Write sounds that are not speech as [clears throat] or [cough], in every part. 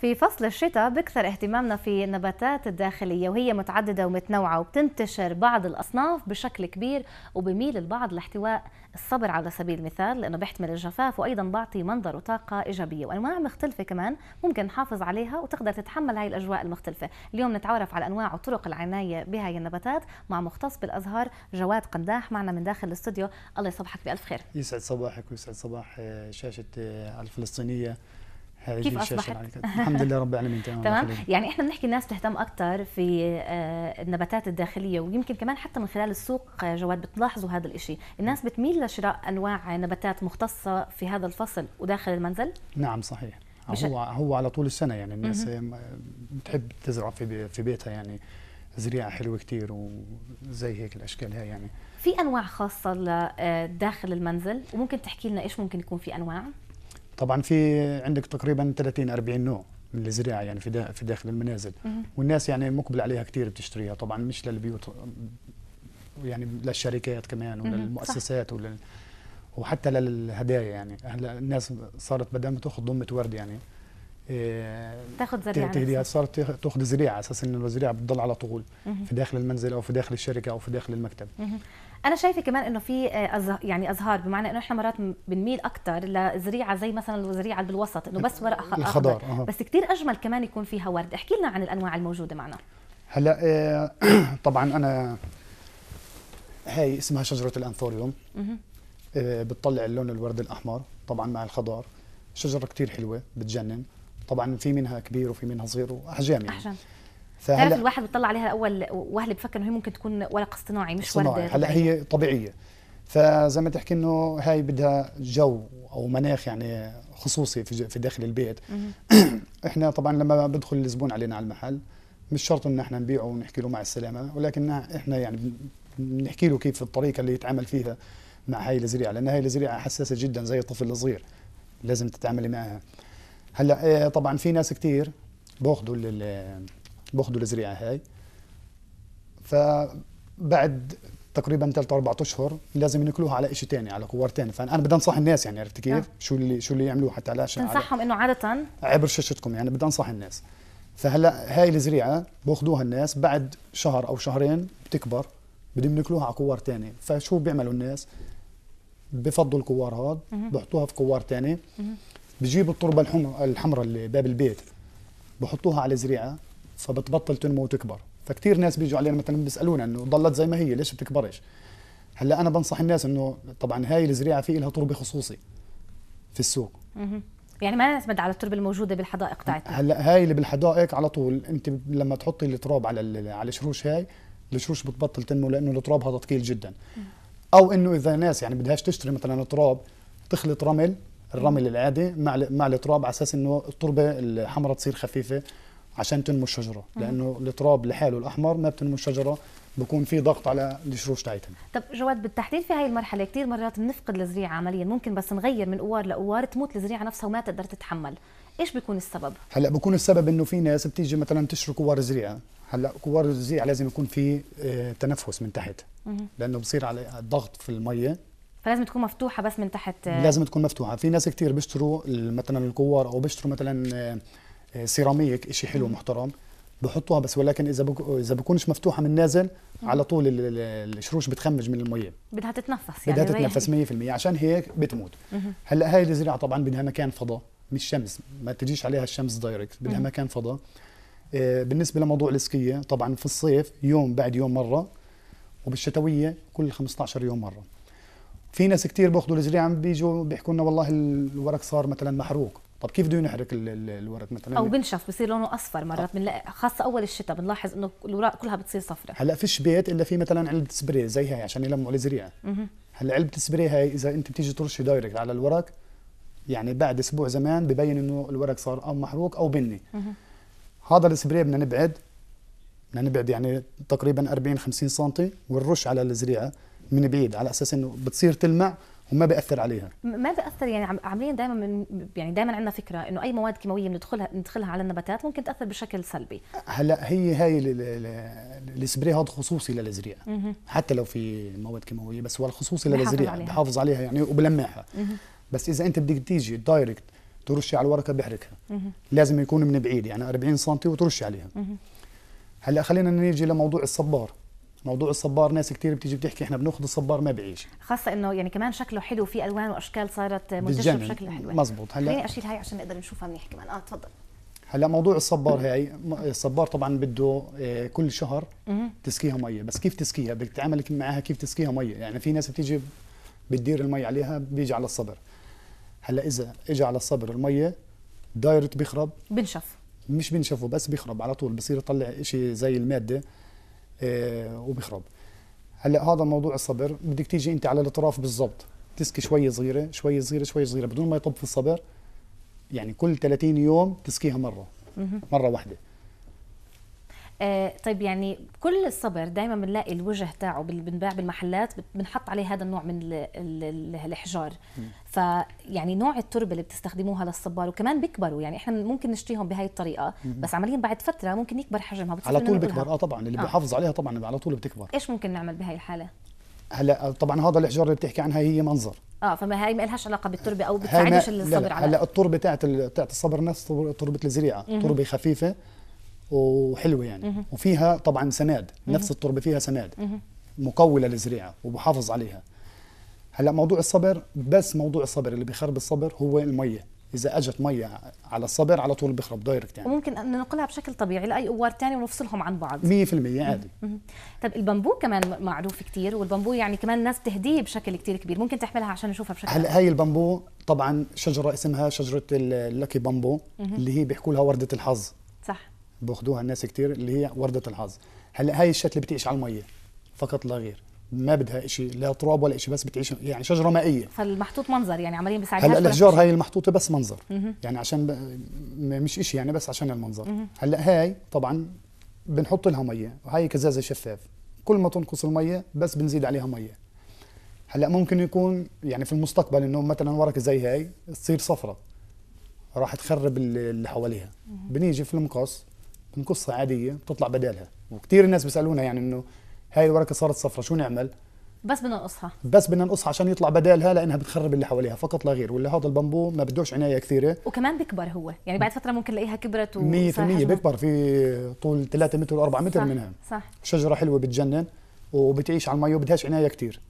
في فصل الشتاء بكثر اهتمامنا في النباتات الداخلية وهي متعددة ومتنوعة وبتنتشر بعض الأصناف بشكل كبير وبميل البعض لاحتواء الصبر على سبيل المثال لأنه بيحتمل الجفاف وأيضا بعطي منظر وطاقة إيجابية وأنواع مختلفة كمان ممكن نحافظ عليها وتقدر تتحمل هاي الأجواء المختلفة اليوم نتعرف على أنواع وطرق العناية بهاي النباتات مع مختص بالأزهار جواد قنداح معنا من داخل الاستوديو الله يصبحك بألف خير يسعد صباحك ويسعد صباح آه، شاشة آه، الفلسطينية كيف اصبحت الحمد لله رب العالمين تمام [laughs] تمام يعني احنا بنحكي الناس تهتم اكثر في آه، النباتات الداخليه ويمكن كمان حتى من خلال السوق آه، جواد بتلاحظوا هذا الشيء الناس نعم. بتميل لشراء انواع نباتات مختصه في هذا الفصل وداخل المنزل نعم صحيح هو هو على طول السنه يعني الناس بتحب تزرع في في بيتها يعني زريعه حلوه كثير وزي هيك الاشكال هاي يعني في انواع خاصه لداخل آه، المنزل وممكن تحكي لنا ايش ممكن يكون في انواع طبعا في عندك تقريبا 30 40 نوع من الزراعه يعني في في داخل المنازل والناس يعني مقبل عليها كثير بتشتريها طبعا مش للبيوت يعني للشركات كمان وللمؤسسات ولل وحتى للهدايا يعني هلا الناس صارت بدل ما تاخذ ضمه ورد يعني آه، تاخذ زريعه صارت تاخذ زريعه على اساس انه الزريعه بتضل على طول في داخل المنزل او في داخل الشركه او في داخل المكتب انا شايفه كمان انه في آه، يعني ازهار بمعنى انه احنا مرات بنميل اكثر لزريعه زي مثلا الزريعه اللي بالوسط انه بس ورق اخضر أه. بس كثير اجمل كمان يكون فيها ورد احكي لنا عن الانواع الموجوده معنا هلا آه، [clears throat] طبعا انا هاي اسمها شجره الانثوريوم آه، بتطلع اللون الورد الاحمر طبعا مع الخضار شجره كثير حلوه بتجنن طبعا في منها كبير وفي منها صغير واحجام يعني أحجام. فهلا تعرف الواحد بيطلع عليها اول وهله بفكر انه هي ممكن تكون ورق اصطناعي مش ورده هلا هي طبيعيه فزي ما تحكي انه هاي بدها جو او مناخ يعني خصوصي في داخل البيت [clears throat] احنا طبعا لما بدخل الزبون علينا على المحل مش شرط ان احنا نبيعه ونحكي له مع السلامه ولكن احنا يعني بنحكي له كيف الطريقه اللي يتعامل فيها مع هاي الزريعه لان هاي الزريعه حساسه جدا زي الطفل الصغير لازم تتعاملي معها هلا آه، طبعا في ناس كثير باخذوا باخذوا الزريعه هاي فبعد تقريبا ثلاث اربع اشهر لازم ينقلوها على شيء ثاني على كوار ثاني فانا بدي انصح الناس يعني عرفت كيف؟ آه. شو اللي شو اللي يعملوه حتى علشان تنصحهم انه عاده عبر شاشتكم يعني بدي انصح الناس فهلا هاي الزريعه باخذوها الناس بعد شهر او شهرين بتكبر بدهم ينقلوها على كوار ثاني فشو بيعملوا الناس؟ بفضوا الكوار هذا بحطوها في كوار ثاني بجيبوا التربه الحمراء اللي باب البيت بحطوها على الزريعه فبتبطل تنمو وتكبر فكتير ناس بيجوا علينا مثلا بيسالونا انه ضلت زي ما هي ليش بتكبرش هلا انا بنصح الناس انه طبعا هاي الزريعه في لها تربه خصوصي في السوق يعني ما نعتمد على التربه الموجوده بالحدائق تاعتنا هلا هاي اللي بالحدائق على طول انت لما تحطي التراب على على الشروش هاي الشروش بتبطل تنمو لانه التراب هذا ثقيل جدا او انه اذا ناس يعني بدهاش تشتري مثلا تراب تخلط رمل الرمل العادي مع مع التراب على اساس انه التربه الحمراء تصير خفيفه عشان تنمو الشجره لانه التراب لحاله الاحمر ما بتنمو الشجره بكون في ضغط على الشروش تاعتها طب جواد بالتحديد في هاي المرحله كثير مرات بنفقد الزريعه عمليا ممكن بس نغير من قوار لقوار تموت الزريعه نفسها وما تقدر تتحمل ايش بيكون السبب هلا بيكون السبب انه في ناس بتيجي مثلا تشرك كوار زريعه هلا كوار الزريعه لازم يكون في آه، تنفس من تحت لانه بصير على ضغط في الميه فلازم تكون مفتوحه بس من تحت لازم تكون مفتوحه في ناس كثير بيشتروا مثلا الكوار او بيشتروا مثلا آه، سيراميك شيء حلو محترم بحطوها بس ولكن اذا اذا بكونش مفتوحه من نازل على طول الشروش بتخمج من الميه بدها تتنفس يعني بدها تتنفس 100% عشان هيك بتموت هلا هاي الزريعه طبعا بدها مكان فضاء مش شمس ما تجيش عليها الشمس دايركت بدها مكان فضاء آه، بالنسبه لموضوع الاسكيه طبعا في الصيف يوم بعد يوم مره وبالشتويه كل 15 يوم مره في ناس كثير باخذوا الزريعه بيجوا بيحكوا لنا والله الورق صار مثلا محروق طب كيف بده ينحرق الورق مثلا او بنشف بصير لونه اصفر مرات بنلاقي خاصه اول الشتاء بنلاحظ انه الاوراق كلها بتصير صفراء هلا فيش بيت الا في مثلا علبه سبري زي هاي عشان يلمعوا الزريعه هلا علبه السبري هاي اذا انت بتيجي ترشي دايركت على الورق يعني بعد اسبوع زمان ببين انه الورق صار او محروق او بني هذا السبري بدنا نبعد بدنا نبعد يعني تقريبا 40 50 سم ونرش على الزريعه من بعيد على اساس انه بتصير تلمع وما بياثر عليها ما بياثر يعني عمليا دائما من يعني دائما عندنا فكره انه اي مواد كيماويه بندخلها بندخلها على النباتات ممكن تاثر بشكل سلبي هلا هي هاي السبري هذا خصوصي للزريع حتى لو في مواد كيماويه بس هو الخصوصي للزريع بحافظ عليها يعني وبلمعها بس اذا انت بدك تيجي دايركت ترشي على الورقه بحركها لازم يكون من بعيد يعني 40 سم وترشي عليها هلا خلينا نيجي لموضوع الصبار موضوع الصبار ناس كثير بتيجي بتحكي احنا بناخذ الصبار ما بيعيش خاصه انه يعني كمان شكله حلو في الوان واشكال صارت منتشره بشكل حلو مزبوط هلا خليني اشيل هاي عشان نقدر نشوفها منيح كمان اه تفضل هلا موضوع الصبار هاي الصبار طبعا بده آه، كل شهر تسقيها ميه بس كيف تسقيها بتتعامل معها كيف تسقيها ميه يعني في ناس بتيجي بتدير المي عليها بيجي على الصبر هلا اذا اجى على الصبر الميه دايرت بيخرب بنشف مش بنشفه بس بيخرب على طول بصير يطلع شيء زي الماده آه، وبيخرب هلا هذا موضوع الصبر بدك تيجي انت على الاطراف بالضبط تسكي شوي صغيره شوي صغيره شوي صغيره بدون ما يطب في الصبر يعني كل 30 يوم تسكيها مره مره واحده آه، طيب يعني كل الصبر دائما بنلاقي الوجه تاعه بنباع بالمحلات بنحط عليه هذا النوع من الاحجار الحجار فيعني نوع التربه اللي بتستخدموها للصبار وكمان بيكبروا يعني احنا ممكن نشتريهم بهي الطريقه بس عمليا بعد فتره ممكن يكبر حجمها على طول بيكبر اه طبعا اللي آه. بيحافظ عليها طبعا على طول بتكبر ايش ممكن نعمل بهي الحاله هلا آه، طبعا هذا الاحجار اللي بتحكي عنها هي منظر اه فما هي ما لهاش علاقه بالتربه او بتساعدش الصبر على هلا التربه تاعت تاعت الصبر نفس تربه الزريعه تربه خفيفه وحلوه يعني وفيها طبعا سناد نفس التربه فيها سناد مقوله للزريعه وبحافظ عليها هلا موضوع الصبر بس موضوع الصبر اللي بيخرب الصبر هو الميه اذا اجت ميه على الصبر على طول بخرب دايركت يعني وممكن ان ننقلها بشكل طبيعي لاي اوار تاني ونفصلهم عن بعض 100% عادي طب البامبو كمان معروف كثير والبامبو يعني كمان الناس بتهديه بشكل كثير كبير ممكن تحملها عشان نشوفها بشكل هلا هاي البامبو طبعا شجره اسمها شجره اللاكي بامبو اللي هي بيحكوا لها ورده الحظ باخذوها الناس كثير اللي هي ورده الحظ هلا هاي الشتله بتعيش على الميه فقط لا غير ما بدها شيء لا تراب ولا شيء بس بتعيش يعني شجره مائيه فالمحطوط منظر يعني عمليا بيساعدها هلا الاشجار هاي المحطوطه بس منظر مه. يعني عشان ب... مش شيء يعني بس عشان المنظر مه. هلا هاي طبعا بنحط لها ميه وهي كزازه شفاف كل ما تنقص الميه بس بنزيد عليها ميه هلا ممكن يكون يعني في المستقبل انه مثلا ورقه زي هاي تصير صفرة راح تخرب اللي حواليها بنيجي في المقص من قصه عاديه بتطلع بدالها وكثير الناس بيسالونا يعني انه هاي الورقه صارت صفرة شو نعمل بس بدنا نقصها بس بدنا نقصها عشان يطلع بدالها لانها بتخرب اللي حواليها فقط لا غير ولا هذا البامبو ما بدوش عنايه كثيره وكمان بيكبر هو يعني بعد فتره ممكن نلاقيها كبرت و 100% بيكبر في طول 3 متر و4 متر صح منها صح شجره حلوه بتجنن وبتعيش على المي وبدهاش عنايه كثير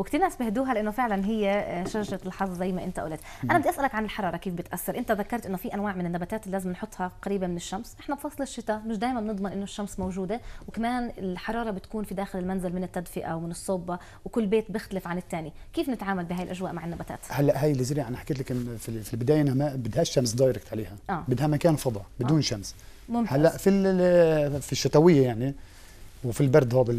وكثير ناس بهدوها لانه فعلا هي شجره آه، الحظ زي ما انت قلت انا بدي اسالك عن الحراره كيف بتاثر انت ذكرت انه في انواع من النباتات اللي لازم نحطها قريبه من الشمس احنا بفصل الشتاء مش دائما بنضمن انه الشمس موجوده وكمان الحراره بتكون في داخل المنزل من التدفئه ومن الصوبه وكل بيت بيختلف عن الثاني كيف نتعامل بهاي الاجواء مع النباتات هلا هاي اللي انا حكيت لك في البدايه انها ما بدها الشمس دايركت عليها آه. بدها مكان فضاء آه. بدون آه. شمس ممتاز. هلا في في الشتويه يعني وفي البرد هذا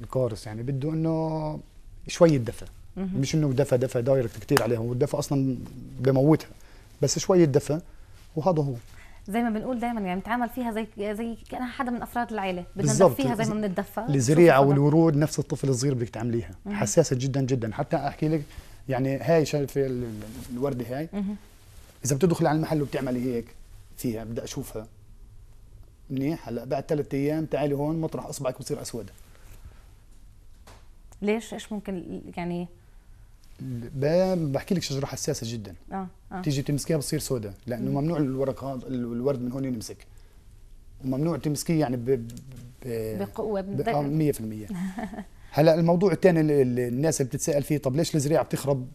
بالقارص يعني بده انه شويه دفى مش انه دفى دفى دايركت كتير عليهم الدفى اصلا بموتها بس شويه دفى وهذا هو زي ما بنقول دائما يعني بنتعامل فيها زي زي كانها حدا من افراد العيله بدنا ندفيها زي ما بنتدفى الزريعه والورود نفس الطفل الصغير بدك تعمليها حساسه جدا جدا حتى احكي لك يعني هاي شايفه الورده هاي اذا بتدخلي على المحل وبتعملي هيك فيها بدي اشوفها منيح هلا بعد ثلاث ايام تعالي هون مطرح اصبعك بصير اسود ليش ايش ممكن يعني بحكي لك شجره حساسه جدا اه, آه. تيجي تمسكيها بتصير سوداء لانه ممنوع الورق هذا الورد من هون يمسك وممنوع تمسكيه يعني ب... ب... بقوه آه، في 100% هلا الموضوع الثاني الناس اللي بتتساءل فيه طب ليش الزريعه بتخرب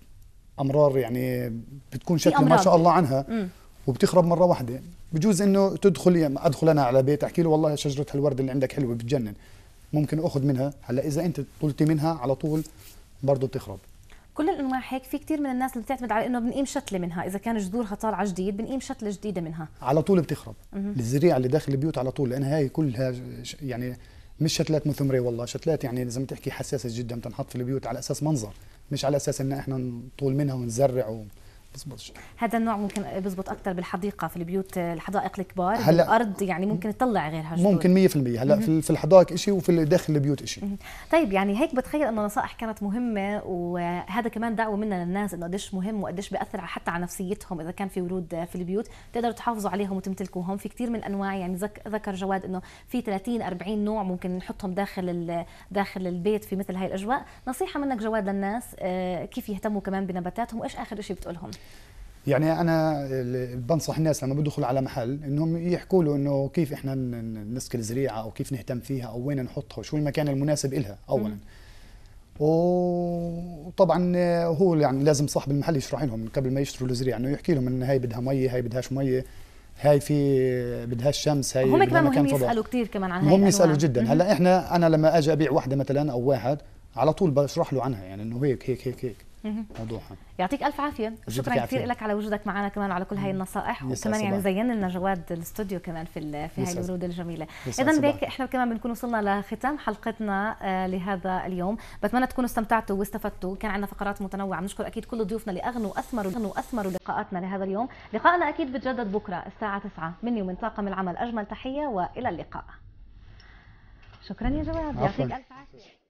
امرار يعني بتكون شكل ما شاء الله عنها وبتخرب مره واحده بجوز انه تدخل يعني ادخل انا على بيت احكي له والله شجره الورد اللي عندك حلوه بتجنن ممكن اخذ منها هلا اذا انت طلتي منها على طول برضه بتخرب كل الانواع هيك في كثير من الناس اللي بتعتمد على انه بنقيم شتله منها اذا كان جذورها طالعه جديد بنقيم شتله جديده منها على طول بتخرب الزريعه اللي داخل البيوت على طول لانها هي كلها يعني مش شتلات مثمره والله شتلات يعني لازم تحكي حساسه جدا بتنحط في البيوت على اساس منظر مش على اساس ان احنا نطول منها ونزرع و... بزبطش هذا النوع ممكن بزبط اكثر بالحديقه في البيوت الحدائق الكبار هلا الارض يعني ممكن تطلع غيرها جدول. ممكن 100% هلا في الحدائق شيء وفي داخل البيوت شيء طيب يعني هيك بتخيل انه نصائح كانت مهمه وهذا كمان دعوه منا للناس انه قديش مهم وقديش بياثر حتى على نفسيتهم اذا كان في ورود في البيوت تقدروا تحافظوا عليهم وتمتلكوهم في كثير من انواع يعني ذكر جواد انه في 30 40 نوع ممكن نحطهم داخل داخل البيت في مثل هاي الاجواء نصيحه منك جواد للناس آه، كيف يهتموا كمان بنباتاتهم وايش اخر شيء بتقولهم يعني انا بنصح الناس لما بدخل على محل انهم يحكوا له انه كيف احنا نسقي الزريعه او كيف نهتم فيها او وين نحطها وشو المكان المناسب لها اولا وطبعا هو يعني لازم صاحب المحل يشرح لهم قبل ما يشتروا الزريعه انه يحكي لهم انه هاي بدها مي هاي بدهاش مي هاي في بدها شمس هاي هم كمان مهم يسالوا كثير كمان عن هاي هم يسالوا جدا هلا احنا انا لما اجي ابيع وحده مثلا او واحد على طول بشرح له عنها يعني انه هيك هيك هيك هيك وضوحا يعطيك الف عافيه شكرا كثير لك على وجودك معنا كمان وعلى كل هاي النصائح وكمان يعني زين لنا جواد الاستوديو كمان في في هاي الورود الجميله اذا بك احنا كمان بنكون وصلنا لختام حلقتنا آه، لهذا اليوم بتمنى تكونوا استمتعتوا واستفدتوا كان عندنا فقرات متنوعه بنشكر اكيد كل ضيوفنا اللي اغنوا واثمروا اغنوا واثمروا لقاءاتنا لهذا اليوم لقائنا اكيد بتجدد بكره الساعه 9 مني ومن طاقم العمل اجمل تحيه والى اللقاء شكرا يا جواد يعطيك الف عافيه